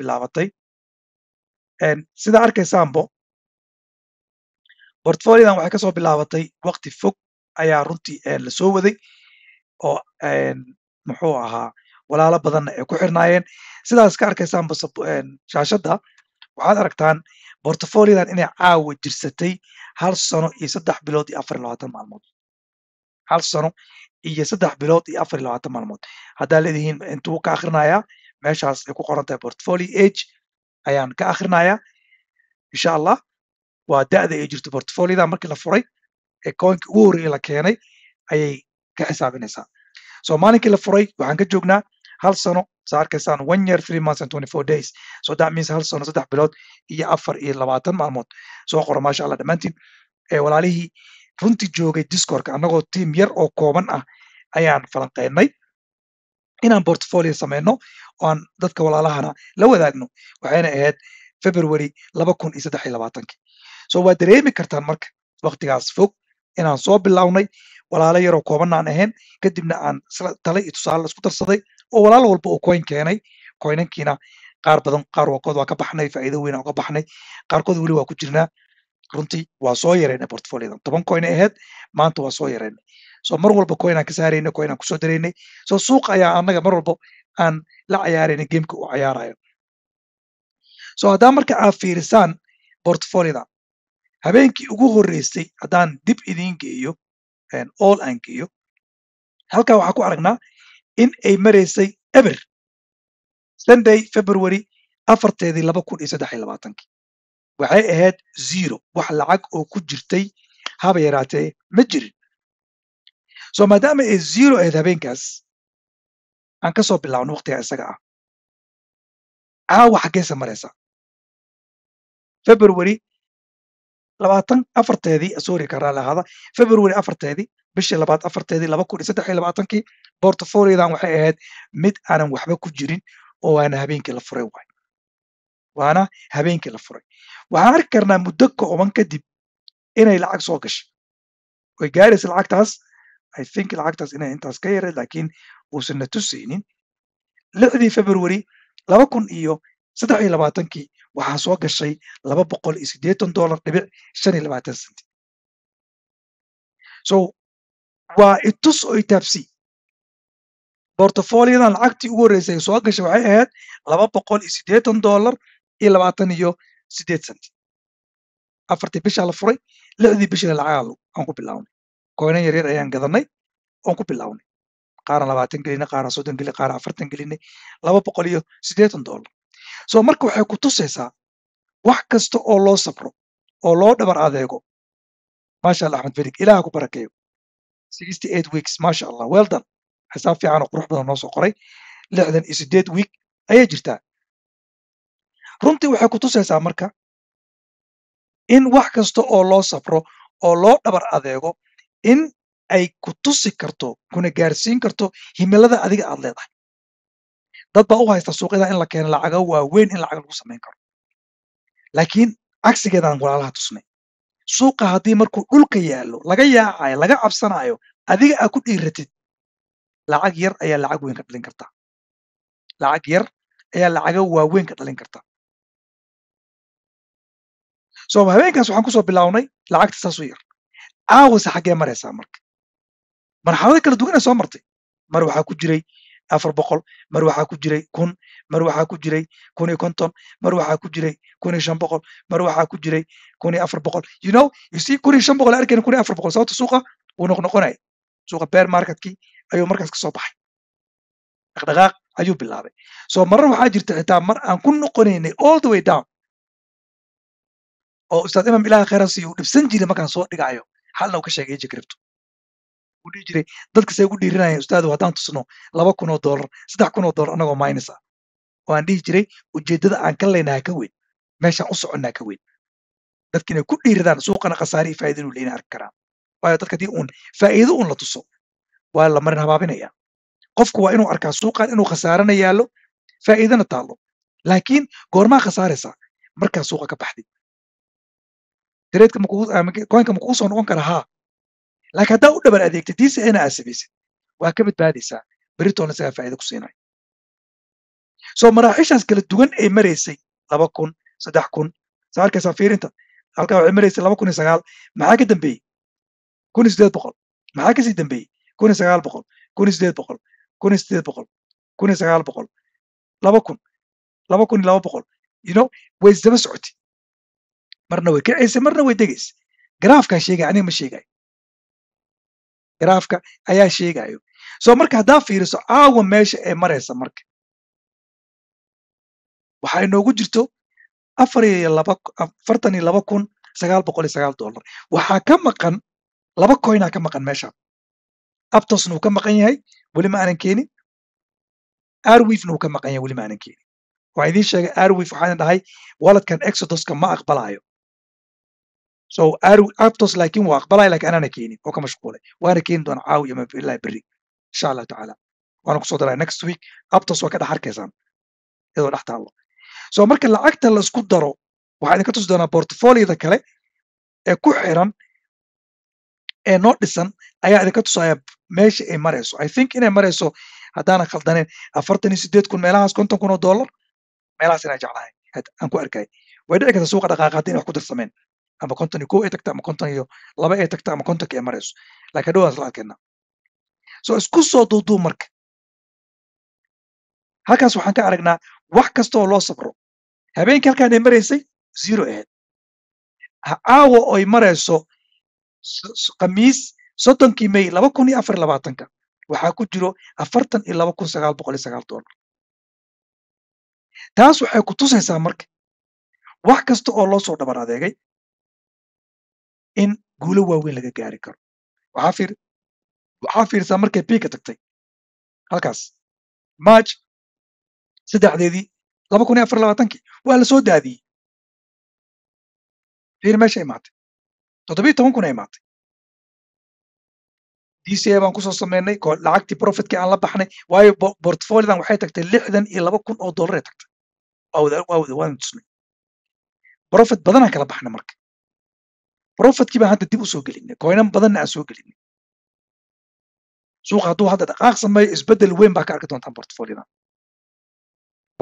bilaabatay sidaa arkaysaanbo bortfoliodan waxay kasoo bilaabatay waqti fog ayaa runtii lasoo waday oo muxuu ahaa walaalo badanna ay ku xirnaayeen sidaas ka arkaysaanba shaashadda waxaad aragtaan bortfoliodan inay caawa jirsatay hal sano iyo saddex bilood iyo afar iyo labaatan maalmood hal sano iyo saddex bilood iyo afar iyo labaatan maalmood haddaa leedihiin intuu ka akrinayaa meeshaas ay ku qoran tahay portfolio age ayaan ka akhrinayaa insha allah waa da'da ay jirto portfolioda markii la furay ee koonka ugu horreeyey la keenay ayay ka xisaabinaysaa so maalinkii la furay waxaan ka joognaa hal sano saa arkaysaan one year three months and twenty four days so that means hal sano saddex bilood iyo afar iyo labaatan maalmood soo qora maasha allah dhammaantiin ee walaalihii runtii joogay discorka annagoo tiim yar oo kooban ah ayaan falanqeynay inaan bortfolio samayno oaan dadka walaalahana la wadaagno waxayna ahayd february so waad dareemi kartaan marka waqtigaas fog inaan soo bilownay walaalo yaroo koobanaan ahayn kadibna aan talay iyo tusaale isku darsaday oo walaal walba uu koyn keenay koynankiina qaar badan qaar wakood waa ka baxnay faa'iido weyn aan uga baxnay qaarkood weli waa ku jirnaa runtii waa soo yareynay portfoliodan toban koyna ahayd maanta waa soo yareynay soo mar walba kuwa inaan ka saaraynay kuwa inaan kusoo daraynay so suuqa ayaa annaga mar walba aan la cayaaraynay gameka uu cayaarayo so haddaa marka aad fiirisaan bortfolida habeenkii ugu horreysay haddaan dib idiin geeyo all aan geeyo halkaa waxaa ku aragnaa in ay maraysay eber sunday february afarteedii laba kun iyo saddex iyo labaatankii waxay ahayd zero wax lacag oo ku jirtay haba yaraatee ma jirin soo maadaama ay zero ahayd habeenkaas aan ka soo bilaawan waktiga isaga ah caawa xaggeesa maraysa february labaatan afarteedii sorry ka raali february afarteedii bishii labaad afarteedii laba kun saddex iyo labaatankii portfoliodan waxay ahayd mid aanan waxba ku jirin oo waana habeenkii la furay waay waana habeenkii la furay waxaan arki karnaa muddo kooban kadib inay lacag soo gashay way gaaraysa lacagtaas I think lacagtaas inay intaas ka yareen laakiin uusanna tusiynin lixdii februari laba kun iyo saddex iyo labaatankii waxaa soo gashay laba boqol iyo siddeetan dollar dhibic shan iyo labaatan senti so waa itus oo itaabsi bortofoliyadan lacagtii ugu horreysay ay soo gashay waxay ahayd laba boqol iyo siddeetan dollar iyo labaatan iyo siddeed senti afartii bishaa la furay lixdii bishii lacagaa aan ku bilaabnay koynan yaryar ayaan gadanay oon ku bilaawnay qaara labaatan gelinay qaara soddon gelinay qaara afartan gelinay laba boqol iyo siddeetan doolar so marka waxay ku tusaysaa wax kasta oo loo sabro oo loo dhabar adeego maasha allah axmed felig ilaah ku barakeeyo sixty eight weeks maasha allah well done xisaab fiican qurux badan noo soo qoray lixdan iyo siddeed week ayay jirtaa runtii waxay ku tusaysaa marka in wax kasta oo loo sabro oo loo dhabar adeego in ay ku tusi karto kuna gaarsiin karto himilada adiga aad leedahay dad baa u haysta suuqyada in la keeno lacago waaweyn in lacaga lagu samayn karo laakiin cagsigeedaan walaalaha tusnay suuqa haddii markuu dhulka yaallo laga yaacayo laga cabsanaayo adiga aad ku dhiiratid lacag yar ayaa lacag weyn ka dhalin kartaa lacag yar ayaa lacago waaweyn ka dhalin kartaa so habeenkaas waxaan kusoo bilownay lacagta saasuu yar caawasa xaggee maraysaa marka marxalado kala dugana soo martay mar waxaa ku jiray afar boqol mar waxaa ku jiray kun mar waxaa ku jiray kun iyo konton mar waxaa ku jiray kun iyo shan boqol mar waxaa ku jiray kun iyo afar boqol you know you see kun iyo shan boqol arkayna kun iyo afar boqol sababta suuqa wuu noqnoqonaya suuqa bear marketkii ayuu markaas kasoo baxay dhaqdhaqaaq ayuu bilaabay so marar waxaa jirta xitaa mar aan ku noqonaynay all the way down oo ustaad imam ilaah khayran siiyo uu dhibsan jiray markaan soo dhigayo halna ka sheegay jigribto u dhihi jiray dadka se ugu dhiirinaya ustaadu haddaan tusno laba kun oo dollar saddex kun oo dollar anagoo minus oo aan dhihi jiray ujeeddada aan ka leynaha ka weyn meeshaan u soconnaa ka weyn dadka inay ku dhiiradaan suuqana khasaare iyo inuu leeyna arki karaan waayo dadka haddii uun faa'iido uun la tuso waa la marin habaabinaya qofku waa inuu arkaa suuqan inuu khasaarana yaallo faa'iidana taallo laakiin goormaa khasaaraysaa markaa suuqa ka baxdid tradkoinka makuu soo noqon kara haa laakiin haddaa u dhaban adeegtid tiisa ina aad waa ka badbaadaysaa beritoona isagaa faa'iida ku siinayo soo maraaxishaas kala duwan ay maraysay laba kun saddex kun saa arkaysaa fiirinta halkaa waxay maraysay laba kun iyo sagaal maxaa ka dambeeyey kun iyo siddeed boqol maxaa kasii dambeeyey kun iyo sagaal boqol kun iyo siddeed boqol kun iyo siddeed boqol kun iyo sagaal boqol laba kun laba kun iyo laba boqol you way isdaba socotay marna way kicaysa eh, marna way degaysa garaafkaa sheegay aniga ma sheegayo garaafka ayaa sheegayo soo marka haddaa fiiriso caawa meesha ee maraysa marka waxaa inoogu jirto afar iyo laba afartan iyo laba kun sagaal boqol iyo sagaal dollar waxaa ka maqan laba koynaa ka maqan meesha aptosna uu ka maqan yahay weli ma aanan keenin arwifna uu ka maqan yahay weli ma aanan keenin waxaan idiin sheegay arwif waxaan dhahay waladkan exodoska ma aqbalaayo so aptos laakiin waa aqbalay laakiin anaana keenin oo ka mashquulay waana keeni doona caawi iyo mabiilaha berri insha allah tacaala waana kusoo daraa next week aptos waa ka dhex arkaysaan iyadoo dhex taallo so marka lacagta la daro waxaa idinka tusi doonaa portfolioda kale ee ku xiran ee noo dhisan ayaa idinka tusaya meesha ay marayso i think inay marayso haddaanan khaldaneen afartan iyo sideed kun meelahaas konton kun oo dollar meelahaas inaa jeclahay aan ku arkay way dhici karta suuqa dhaqaaqa inay wax ku darsameen ama konton iyo kow ay tagta ama konton iyo laba ay tagta ama kontonka ay marayso laakiin dhowaas la soo isku soo duuduu marka halkaas waxaan ka aragnaa wax kasta oo loo sabro habeenkii halkaan ay maraysay zero aheyd caawa oy marayso khamiis soddonkii may laba kun iyo afar labaatanka waxaa ku jiro afartan iyo laba kun sagaal boqol iyo sagaal doolar taas waxay ku tusaysaa marka wax kasta oo loo soo dhabar adeegay guulo waaweyn laga gaari karo waxaa fiirisaa markay biika tagtay halkaas maaj saddexdeedii laba kun iyo afar labaatankii waa la daadiyey fiir meesha imaatay toddobiyo toban kun a imaatay d c a baan kusoo samaynay oo lacagtii profitkii aan la baxnay waayo bortfoliodan waxay tagtay lixdan iyo laba kun oo dollar ay tagtay waa wada waan tusnay profit badanaan kala baxnay marka rofitki baan hadda dib usoo gelinay koynan badanna aan soo gelinay suuqa hadduu hadda dhaqaaq sameeyo isbeddel weyn baa ka arki doontaan portfoliodan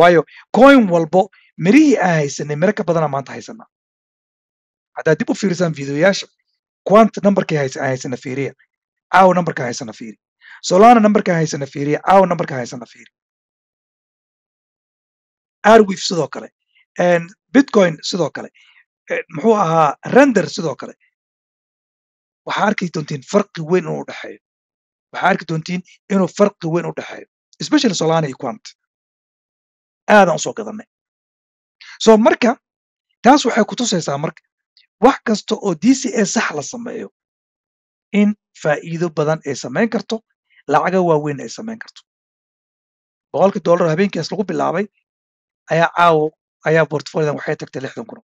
waayo coin walbo mirihii aan haysanay miro ka badanaa maanta haysana haddaad dib u fiirisaan videoyaasha quant numberkii aan haysana fiiriya caawa numberkaan haysana fiiri solana numberkaan haysana fiiriya caawa numberkaan haysana fiiri arwif sidoo kale bitcoin sidoo kale muxuu ahaa render sidoo kale waxaa arki doontiin farqi weyn inuu dhexeeyo waxaa arki doontiin inuu farqi weyn u dhexeeyo especially solana iyo quant aadaan usoo gadanay so marka taas waxay kutusaysaa marka wax kasta oo d c a sax la sameeyo in faa'iido badan ay samayn karto lacaga waaweyn ay samayn karto boqolkii dollar habeenkiias lagu bilaabay ayaa caawo ayaa portfoliodan waxay tagtay lixdan kun